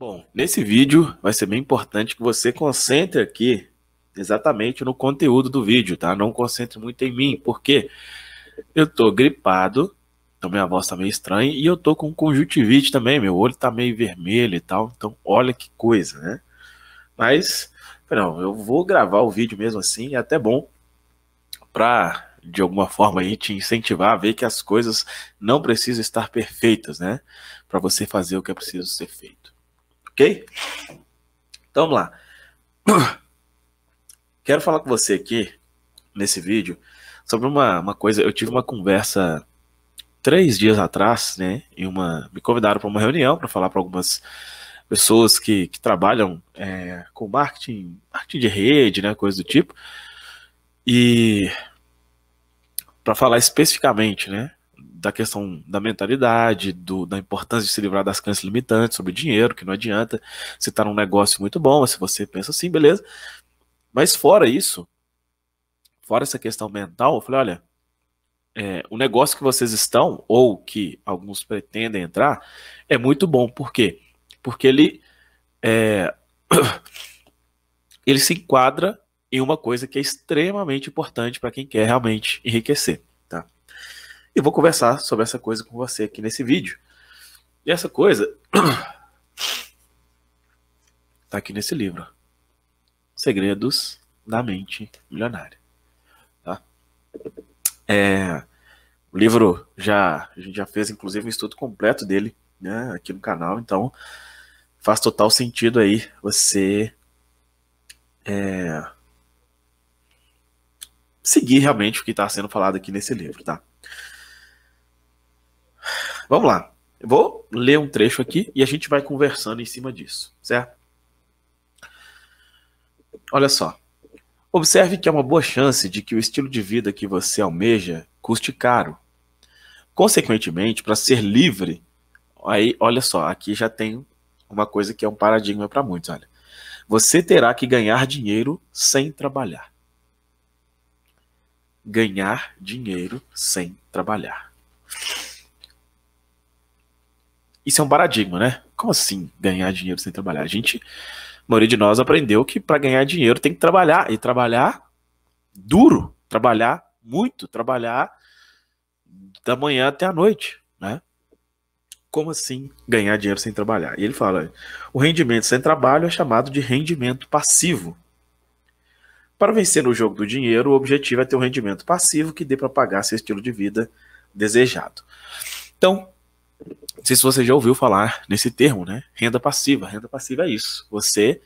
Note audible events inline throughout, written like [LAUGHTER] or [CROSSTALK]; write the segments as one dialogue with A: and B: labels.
A: Bom, nesse vídeo vai ser bem importante que você concentre aqui exatamente no conteúdo do vídeo, tá? Não concentre muito em mim, porque eu tô gripado, então minha voz tá meio estranha e eu tô com conjuntivite também, meu olho tá meio vermelho e tal, então olha que coisa, né? Mas, não, eu vou gravar o vídeo mesmo assim, é até bom pra de alguma forma aí te incentivar a ver que as coisas não precisam estar perfeitas, né? Para você fazer o que é preciso ser feito. Ok? Então vamos lá. [CLEARS THROAT] Quero falar com você aqui, nesse vídeo, sobre uma, uma coisa. Eu tive uma conversa três dias atrás, né? Em uma, me convidaram para uma reunião para falar para algumas pessoas que, que trabalham é, com marketing, marketing de rede, né? Coisa do tipo. E para falar especificamente, né? da questão da mentalidade, do, da importância de se livrar das crenças limitantes sobre dinheiro, que não adianta. Se tá num negócio muito bom, se você pensa assim, beleza. Mas fora isso, fora essa questão mental, eu falei, olha, é, o negócio que vocês estão, ou que alguns pretendem entrar, é muito bom. Por quê? Porque ele, é, [COUGHS] ele se enquadra em uma coisa que é extremamente importante para quem quer realmente enriquecer e vou conversar sobre essa coisa com você aqui nesse vídeo. E essa coisa está [CLEARS THROAT] aqui nesse livro, Segredos da Mente Milionária. Tá? É, o livro já a gente já fez inclusive um estudo completo dele, né, aqui no canal. Então faz total sentido aí você é, seguir realmente o que está sendo falado aqui nesse livro, tá? Vamos lá. Eu vou ler um trecho aqui e a gente vai conversando em cima disso, certo? Olha só. Observe que há uma boa chance de que o estilo de vida que você almeja custe caro. Consequentemente, para ser livre, aí, olha só, aqui já tem uma coisa que é um paradigma para muitos, olha. Você terá que ganhar dinheiro sem trabalhar. Ganhar dinheiro sem trabalhar. isso é um paradigma, né? Como assim ganhar dinheiro sem trabalhar? A gente, a maioria de nós aprendeu que para ganhar dinheiro tem que trabalhar e trabalhar duro, trabalhar muito, trabalhar da manhã até a noite, né? Como assim ganhar dinheiro sem trabalhar? E ele fala: o rendimento sem trabalho é chamado de rendimento passivo. Para vencer no jogo do dinheiro, o objetivo é ter um rendimento passivo que dê para pagar seu estilo de vida desejado. Então, não sei se você já ouviu falar nesse termo, né? Renda passiva. Renda passiva é isso. Você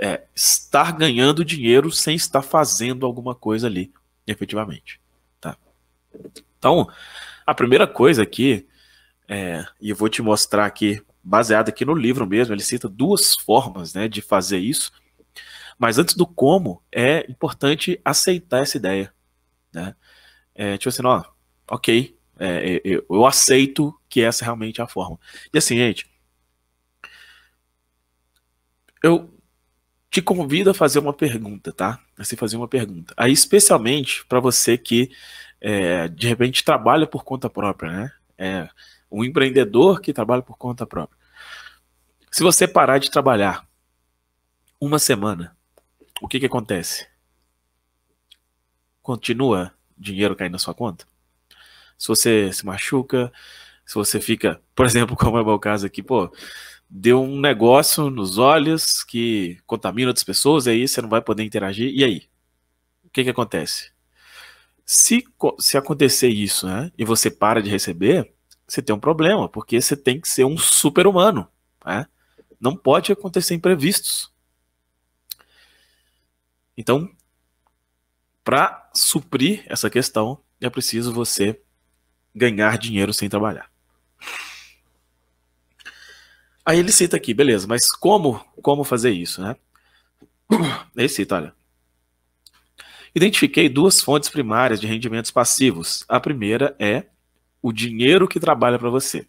A: é, estar ganhando dinheiro sem estar fazendo alguma coisa ali, efetivamente. Tá? Então, a primeira coisa aqui, é, e eu vou te mostrar aqui, baseado aqui no livro mesmo, ele cita duas formas né, de fazer isso. Mas antes do como, é importante aceitar essa ideia. Né? É, tipo assim, ó, ok, é, eu, é, é, eu, aceito que essa realmente é a forma. E assim, gente, eu te convido a fazer uma pergunta, tá? A se fazer uma pergunta. Aí, especialmente para você que é, de repente trabalha por conta própria, né? É um empreendedor que trabalha por conta própria. Se você parar de trabalhar uma semana, o que que acontece? Continua dinheiro caindo na sua conta? se você se machuca, se você fica, [LAUGHS] por exemplo, como é o meu caso aqui, pô, deu um negócio nos olhos que contamina outras pessoas, aí você não vai poder interagir, e aí? O que que acontece? Se, se acontecer isso, né, e você para de receber, você tem um problema, porque você tem que ser um super humano, né? Não pode acontecer imprevistos. Então, para suprir essa questão, é preciso você ganhar dinheiro sem trabalhar. Aí ele cita aqui, beleza, mas como, como fazer isso, né? Ele cita, olha. Identifiquei duas fontes primárias de rendimentos passivos. A primeira é o dinheiro que trabalha para você.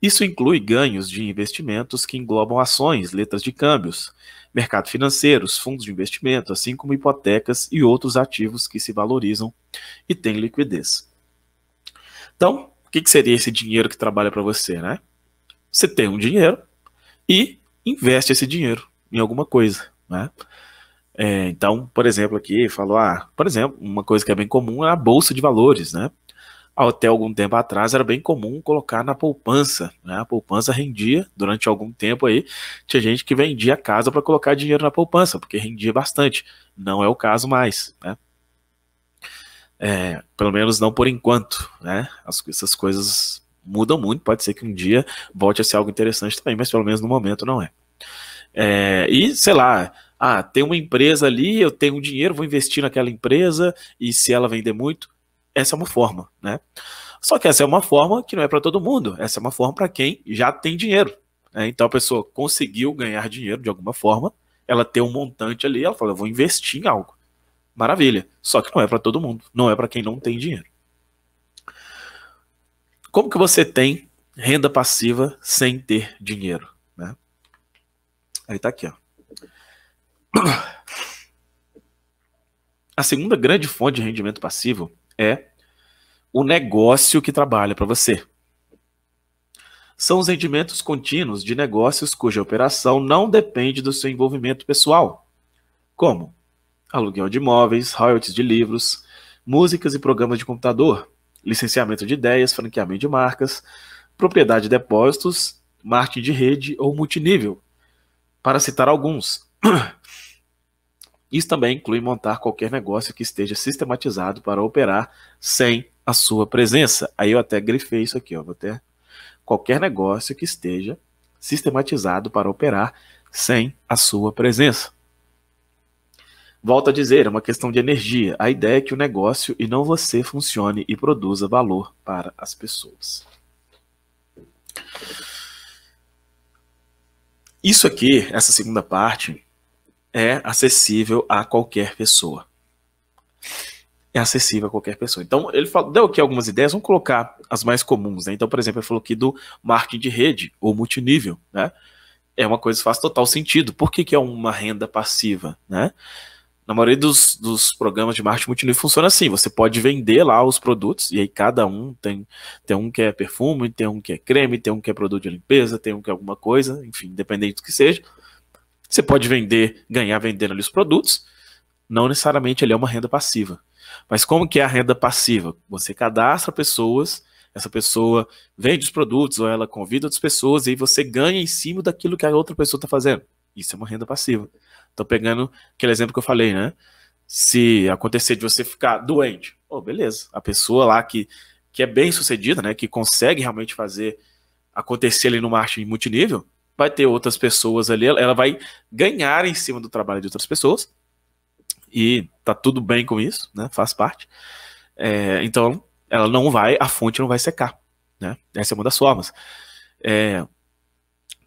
A: Isso inclui ganhos de investimentos que englobam ações, letras de câmbios, mercado financeiro, fundos de investimento, assim como hipotecas e outros ativos que se valorizam e têm liquidez. Então, o que, que seria esse dinheiro que trabalha para você, né? Você tem um dinheiro e investe esse dinheiro em alguma coisa, né? É, então, por exemplo, aqui falou, ah, por exemplo, uma coisa que é bem comum é a bolsa de valores, né? Até algum tempo atrás era bem comum colocar na poupança, né? A poupança rendia durante algum tempo aí, tinha gente que vendia a casa para colocar dinheiro na poupança, porque rendia bastante. Não é o caso mais, né? É, pelo menos não por enquanto, né? As, essas coisas mudam muito, pode ser que um dia volte a ser algo interessante também, mas pelo menos no momento não é. é e, sei lá, ah, tem uma empresa ali, eu tenho um dinheiro, vou investir naquela empresa, e se ela vender muito, essa é uma forma, né? Só que essa é uma forma que não é para todo mundo, essa é uma forma para quem já tem dinheiro. Né? Então a pessoa conseguiu ganhar dinheiro de alguma forma, ela tem um montante ali, ela fala, eu vou investir em algo. Maravilha. Só que não é para todo mundo, não é para quem não tem dinheiro. Como que você tem renda passiva sem ter dinheiro? Né? Aí tá aqui, ó. A segunda grande fonte de rendimento passivo é o negócio que trabalha para você. São os rendimentos contínuos de negócios cuja operação não depende do seu envolvimento pessoal. Como? aluguel de imóveis, royalties de livros, músicas e programas de computador, licenciamento de ideias, franqueamento de marcas, propriedade de depósitos, marketing de rede ou multinível, para citar alguns. [CLEARS THROAT] Isso também inclui montar qualquer negócio que esteja sistematizado para operar sem a sua presença. Aí eu até grifei isso aqui, ó, vou até qualquer negócio que esteja sistematizado para operar sem a sua presença. Volto a dizer, é uma questão de energia. A ideia é que o negócio e não você funcione e produza valor para as pessoas. Isso aqui, essa segunda parte, é acessível a qualquer pessoa. É acessível a qualquer pessoa. Então, ele falou, deu aqui algumas ideias, vamos colocar as mais comuns. Né? Então, por exemplo, ele falou aqui do marketing de rede ou multinível. Né? É uma coisa que faz total sentido. Por que, que é uma renda passiva? Né? na maioria dos, dos programas de marketing multinível funciona assim. Você pode vender lá os produtos, e aí cada um tem, tem um que é perfume, tem um que é creme, tem um que é produto de limpeza, tem um que é alguma coisa, enfim, independente do que seja. Você pode vender, ganhar vendendo ali os produtos, não necessariamente ele é uma renda passiva. Mas como que é a renda passiva? Você cadastra pessoas, essa pessoa vende os produtos, ou ela convida outras pessoas, e aí você ganha em cima daquilo que a outra pessoa está fazendo. Isso é uma renda passiva. Então, pegando aquele exemplo que eu falei, né? Se acontecer de você ficar doente, oh, beleza. A pessoa lá que, que é bem sucedida, né? Que consegue realmente fazer acontecer ali no marketing multinível, vai ter outras pessoas ali, ela vai ganhar em cima do trabalho de outras pessoas. E tá tudo bem com isso, né? Faz parte. É, então, ela não vai, a fonte não vai secar. Né? Essa é uma das formas. É,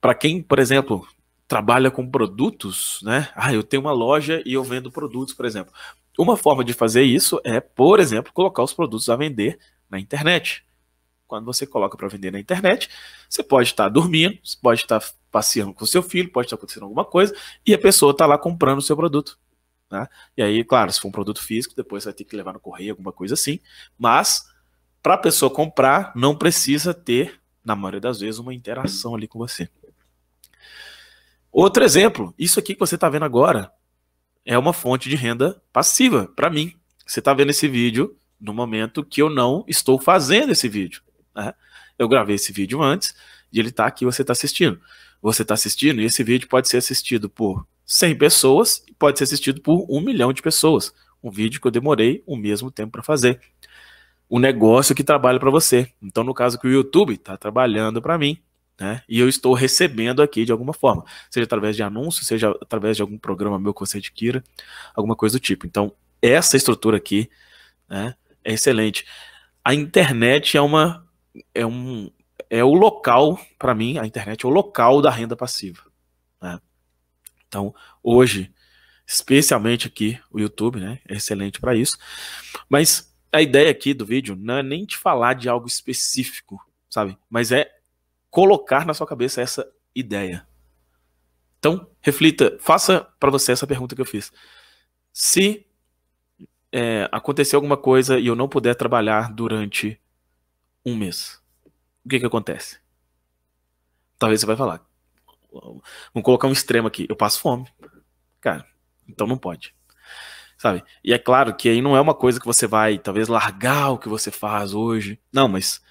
A: para quem, por exemplo, trabalha com produtos, né? Ah, eu tenho uma loja e eu vendo produtos, por exemplo. Uma forma de fazer isso é, por exemplo, colocar os produtos a vender na internet. Quando você coloca para vender na internet, você pode estar dormindo, você pode estar passeando com seu filho, pode estar acontecendo alguma coisa e a pessoa está lá comprando o seu produto. Né? E aí, claro, se for um produto físico, depois você vai ter que levar no correio, alguma coisa assim. Mas, para a pessoa comprar, não precisa ter, na maioria das vezes, uma interação ali com você. Outro exemplo, isso aqui que você está vendo agora é uma fonte de renda passiva para mim. Você está vendo esse vídeo no momento que eu não estou fazendo esse vídeo. Né? Eu gravei esse vídeo antes e ele está aqui, você está assistindo. Você está assistindo e esse vídeo pode ser assistido por 100 pessoas e pode ser assistido por um milhão de pessoas. Um vídeo que eu demorei o mesmo tempo para fazer. O negócio que trabalha para você. Então, no caso que o YouTube está trabalhando para mim, né? E eu estou recebendo aqui de alguma forma, seja através de anúncio, seja através de algum programa meu que você adquira, alguma coisa do tipo. Então, essa estrutura aqui né, é excelente. A internet é uma é um é o local para mim, a internet é o local da renda passiva. Né? Então, hoje, especialmente aqui o YouTube, né, é excelente para isso. Mas a ideia aqui do vídeo não é nem te falar de algo específico, sabe? Mas é colocar na sua cabeça essa ideia. Então, reflita, faça para você essa pergunta que eu fiz. Se é, acontecer alguma coisa e eu não puder trabalhar durante um mês, o que, que acontece? Talvez você vai falar. Vamos colocar um extremo aqui. Eu passo fome. Cara, então não pode. Sabe? E é claro que aí não é uma coisa que você vai, talvez, largar o que você faz hoje. Não, mas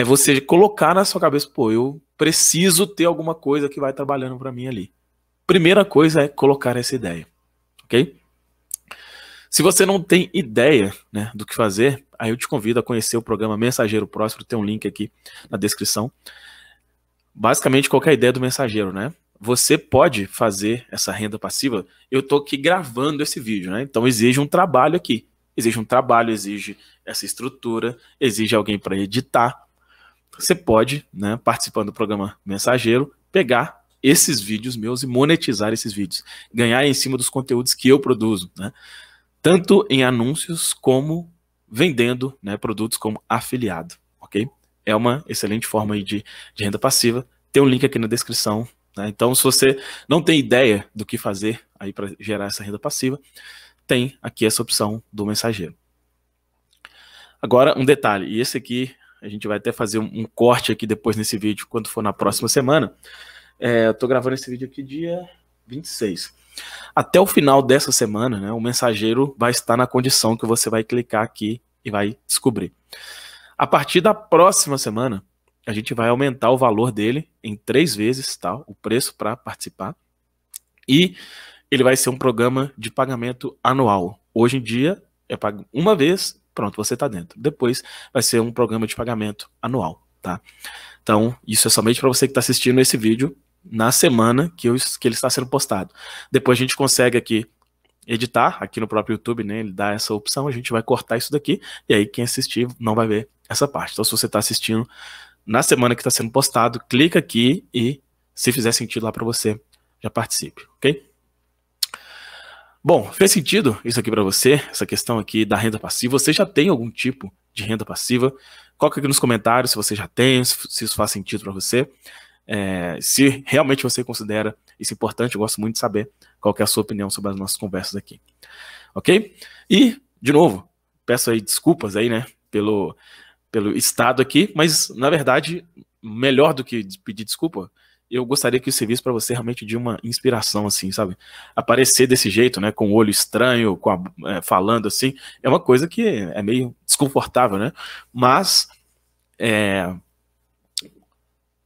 A: é você colocar na sua cabeça, pô, eu preciso ter alguma coisa que vai trabalhando para mim ali. Primeira coisa é colocar essa ideia, ok? Se você não tem ideia né, do que fazer, aí eu te convido a conhecer o programa Mensageiro Próspero, tem um link aqui na descrição. Basicamente, qualquer é ideia do mensageiro, né? Você pode fazer essa renda passiva. Eu estou aqui gravando esse vídeo, né? Então exige um trabalho aqui. Exige um trabalho, exige essa estrutura, exige alguém para editar, você pode, né, participando do programa Mensageiro, pegar esses vídeos meus e monetizar esses vídeos, ganhar em cima dos conteúdos que eu produzo, né? Tanto em anúncios como vendendo, né, produtos como afiliado, OK? É uma excelente forma aí de, de renda passiva. Tem um link aqui na descrição. Né? Então, se você não tem ideia do que fazer aí para gerar essa renda passiva, tem aqui essa opção do mensageiro. Agora, um detalhe, e esse aqui a gente vai até fazer um, corte aqui depois nesse vídeo, quando for na próxima semana. É, eu tô gravando esse vídeo aqui dia 26. Até o final dessa semana, né, o mensageiro vai estar na condição que você vai clicar aqui e vai descobrir. A partir da próxima semana, a gente vai aumentar o valor dele em três vezes, tá? o preço para participar. E ele vai ser um programa de pagamento anual. Hoje em dia, é pago uma vez pronto, você está dentro. Depois vai ser um programa de pagamento anual, tá? Então, isso é somente para você que está assistindo esse vídeo na semana que, eu, que ele está sendo postado. Depois a gente consegue aqui editar, aqui no próprio YouTube, né? Ele dá essa opção, a gente vai cortar isso daqui, e aí quem assistir não vai ver essa parte. Então, se você está assistindo na semana que está sendo postado, clica aqui e, se fizer sentido lá para você, já participe, ok? Bom, fez sentido isso aqui para você, essa questão aqui da renda passiva? Você já tem algum tipo de renda passiva? Coloca aqui nos comentários se você já tem, se isso faz sentido para você. É, se realmente você considera isso importante, eu gosto muito de saber qual é a sua opinião sobre as nossas conversas aqui. Ok? E, de novo, peço aí desculpas aí, né, pelo, pelo estado aqui, mas, na verdade, melhor do que pedir desculpa, eu gostaria que isso servisse para você realmente de uma inspiração, assim, sabe? Aparecer desse jeito, né? Com o olho estranho, com a, é, falando assim, é uma coisa que é meio desconfortável, né? Mas é,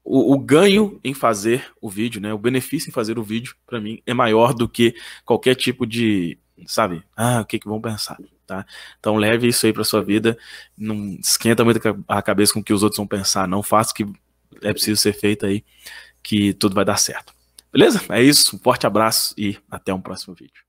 A: o, o, ganho em fazer o vídeo, né? O benefício em fazer o vídeo, para mim, é maior do que qualquer tipo de, sabe? Ah, o que que vão pensar, tá? Então leve isso aí para sua vida, não esquenta muito a cabeça com o que os outros vão pensar, não faça o que é preciso ser feito aí que tudo vai dar certo. Beleza? É isso, um forte abraço e até um próximo vídeo.